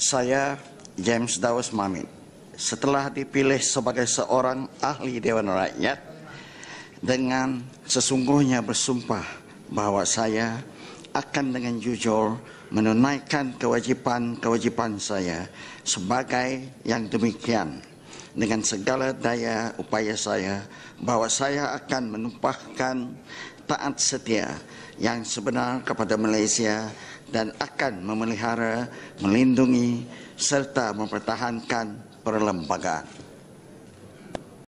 saya James Dawes Mamin, setelah dipilih sebagai seorang ahli Dewan Rakyat dengan sesungguhnya bersumpah bahwa saya akan dengan jujur menunaikan kewajipan-kewajipan saya sebagai yang demikian dengan segala daya upaya saya bahawa saya akan menumpahkan taat setia yang sebenar kepada Malaysia dan akan memelihara, melindungi serta mempertahankan perlembagaan.